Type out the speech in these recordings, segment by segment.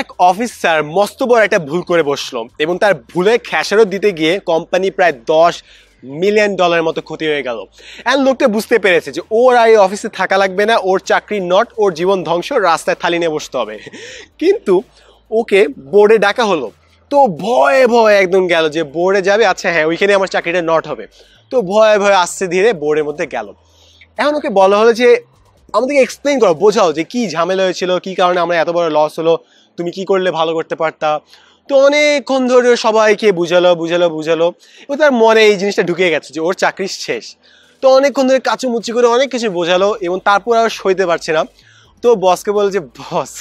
এক অফিসার মস্ত বড় একটা ভুল করে বসলো এবং তার ভুলে খেসারত দিতে গিয়ে কোম্পানি প্রায় দশ মিলিয়ন ডলারের মতো ক্ষতি হয়ে গেল অ্যান্ড লোকটা বুঝতে পেরেছে যে ওর আর এই অফিসে থাকা লাগবে না ওর চাকরি নট ওর জীবন ধ্বংস রাস্তায় থালি নিয়ে বসতে হবে কিন্তু ওকে বোর্ডে ডাকা হলো তো ভয়ে ভয়ে একদম গেল যে বোর্ডে যাবে আচ্ছা হ্যাঁ ওইখানে আমার চাকরিটা নট হবে তো ভয়ে ভয়ে আসতে ধীরে বোর্ডের মধ্যে গেল এখন ওকে বলা হলো যে আমাদেরকে এক্সপ্লেন করো বোঝাও যে কী ঝামেলা হয়েছিল কী কারণে আমরা এত বড় লস হলো তুমি কি করলে ভালো করতে পারতা তো অনেকক্ষণ ধরে সবাইকে বুঝালো বুঝালো বুঝালো এবং তার মনে এই জিনিসটা ঢুকে গেছে যে ওর চাকরি শেষ তো অনেকক্ষণ ধরে কাচুমুচি করে অনেক কিছু বোঝালো এবং তারপর আর সইতে পারছে না তো বসকে বলে যে বস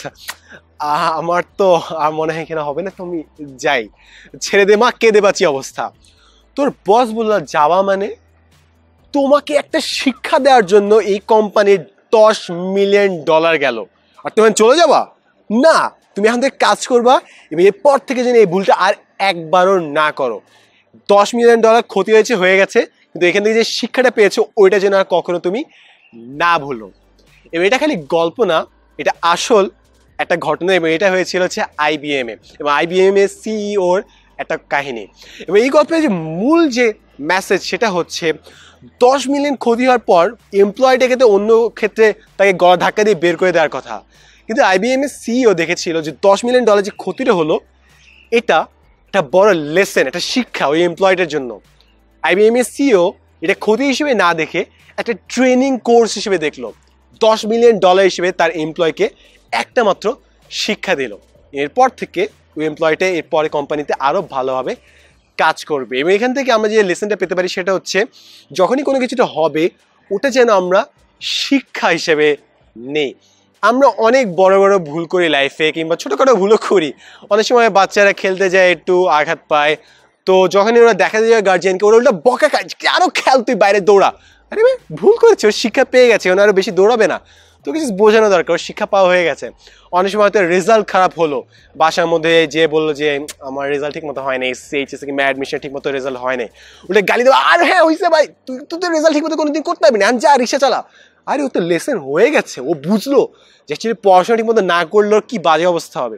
আমার তো আর মনে হয় এখানে হবে না তুমি যাই ছেড়ে দে মা কেঁদে বাঁচি অবস্থা তোর বস বলল যাওয়া মানে তোমাকে একটা শিক্ষা দেওয়ার জন্য এই কোম্পানির দশ মিলিয়ন ডলার গেল আর তুমি চলে যাবা না তুমি এখন থেকে কাজ করবা এবং এরপর থেকে যেন এই ভুলটা আর একবারও না করো দশ মিলিয়ন ডলার ক্ষতি হয়েছে হয়ে গেছে কিন্তু এখান থেকে যে শিক্ষাটা পেয়েছো ওইটা যেন আর কখনো তুমি না ভুলো এবং এটা খালি গল্প না এটা আসল একটা ঘটনা এবং এটা হয়েছিল হচ্ছে আইবিএমএ এবং আইবিএমএ সিইওর e একটা কাহিনী এবং এই গল্পের যে মূল যে মেসেজ সেটা হচ্ছে দশ মিলিয়ন ক্ষতি হওয়ার পর এমপ্লয়টাকে তো অন্য ক্ষেত্রে তাকে গড় ধাক্কা দিয়ে বের করে দেওয়ার কথা কিন্তু এর সিইও e দেখেছিল যে দশ মিলিয়ন ডলার যে ক্ষতিটা হলো এটা একটা বড় লেসেন একটা শিক্ষা ওই এমপ্লয়েডের জন্য এর সিইও e এটা ক্ষতি হিসেবে না দেখে একটা ট্রেনিং কোর্স হিসেবে দেখলো দশ মিলিয়ন ডলার হিসেবে তার এমপ্লয়কে একটা মাত্র শিক্ষা দিল এরপর থেকে ওই এমপ্লয়টা এরপরে কোম্পানিতে আরও ভালোভাবে কাজ করবে এবং এখান থেকে আমরা যে লেসেনটা পেতে পারি সেটা হচ্ছে যখনই কোনো কিছুটা হবে ওটা যেন আমরা শিক্ষা হিসেবে নেই আমরা অনেক বড় বড় ভুল করি লাইফে কিংবা ছোটোখাটো ভুলও করি অনেক সময় বাচ্চারা খেলতে যায় একটু আঘাত পায় তো যখনই ওরা দেখা যায় গার্জিয়ানকে ওরা ওটা বকা খায় আরও খেল তুই বাইরে দৌড়া আরে ভাই ভুল করেছে ওর শিক্ষা পেয়ে গেছে ওনার বেশি দৌড়াবে না তো কিছু বোঝানো দরকার শিক্ষা পাওয়া হয়ে গেছে অনেক সময় হয়তো রেজাল্ট খারাপ হলো বাসার মধ্যে যে বললো যে আমার রেজাল্ট ঠিক মতো হয় না এইচএসে কিংবা অ্যাডমিশন ঠিক মতো রেজাল্ট হয় নাই ওটা গালি দেবো আর হ্যাঁ হইছে ভাই তুই তো রেজাল্ট ঠিক মতো কোনোদিন করতে পারবি না যা রিক্সা চালা আরে ও তো লেসেন হয়ে গেছে ও বুঝলো যে অ্যাকচুয়ালি পড়াশোনা ঠিক মতো না করলেও কি কী বাজে অবস্থা হবে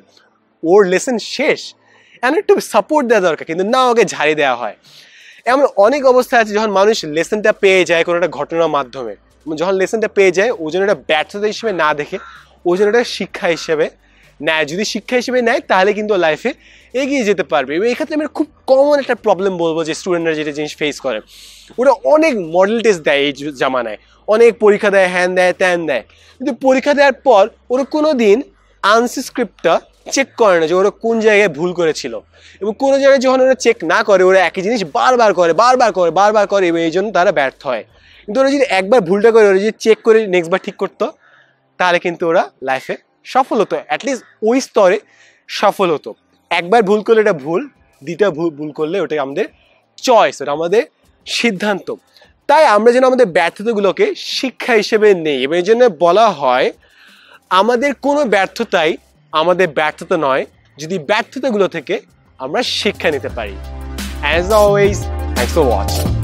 ওর লেসেন শেষ এমন একটু সাপোর্ট দেওয়া দরকার কিন্তু না ওকে ঝাড়ি দেওয়া হয় এমন অনেক অবস্থা আছে যখন মানুষ লেসেনটা পেয়ে যায় কোনো একটা ঘটনার মাধ্যমে মানে যখন লেসেনটা পেয়ে যায় ও যেন এটা ব্যর্থতা হিসেবে না দেখে ও যেন এটা শিক্ষা হিসেবে নেয় যদি শিক্ষা হিসেবে নেয় তাহলে কিন্তু লাইফে এগিয়ে যেতে পারবে এবং এক্ষেত্রে আমি খুব কমন একটা প্রবলেম বলবো যে স্টুডেন্টরা যেটা জিনিস ফেস করে ওরা অনেক মডেল টেস্ট দেয় এই জামানায় অনেক পরীক্ষা দেয় হ্যান দেয় ত্যান দেয় কিন্তু পরীক্ষা দেওয়ার পর ওরা কোনো দিন আনসিস্ক্রিপ্টটা চেক করে না যে ওরা কোন জায়গায় ভুল করেছিল এবং কোনো জায়গায় যখন ওরা চেক না করে ওরা একই জিনিস বারবার করে বারবার করে বারবার করে এবং এই জন্য তারা ব্যর্থ হয় কিন্তু ওরা যদি একবার ভুলটা করে ওরা যদি চেক করে নেক্সটবার ঠিক করতো তাহলে কিন্তু ওরা লাইফে সফল হতো অ্যাটলিস্ট ওই স্তরে সফল হতো একবার ভুল করলে এটা ভুল দ্বিতীয় ভুল ভুল করলে ওটা আমাদের চয়েস ওটা আমাদের সিদ্ধান্ত তাই আমরা যেন আমাদের ব্যর্থতাগুলোকে শিক্ষা হিসেবে নেই এবং এই জন্য বলা হয় আমাদের কোনো ব্যর্থতাই আমাদের ব্যর্থতা নয় যদি ব্যর্থতাগুলো থেকে আমরা শিক্ষা নিতে পারি as always thanks for watching